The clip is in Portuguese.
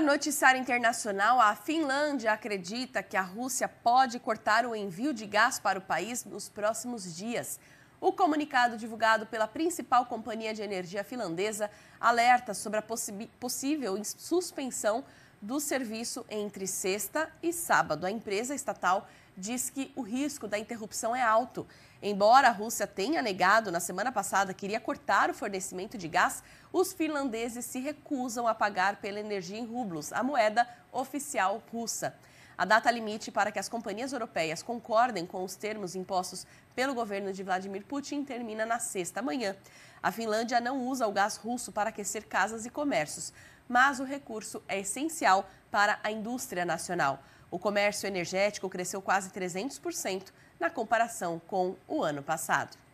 Para noticiário internacional, a Finlândia acredita que a Rússia pode cortar o envio de gás para o país nos próximos dias. O comunicado divulgado pela principal companhia de energia finlandesa alerta sobre a possível suspensão do serviço entre sexta e sábado. A empresa estatal diz que o risco da interrupção é alto. Embora a Rússia tenha negado na semana passada que iria cortar o fornecimento de gás, os finlandeses se recusam a pagar pela energia em rublos, a moeda oficial russa. A data limite para que as companhias europeias concordem com os termos impostos pelo governo de Vladimir Putin termina na sexta manhã. A Finlândia não usa o gás russo para aquecer casas e comércios, mas o recurso é essencial para a indústria nacional. O comércio energético cresceu quase 300% na comparação com o ano passado.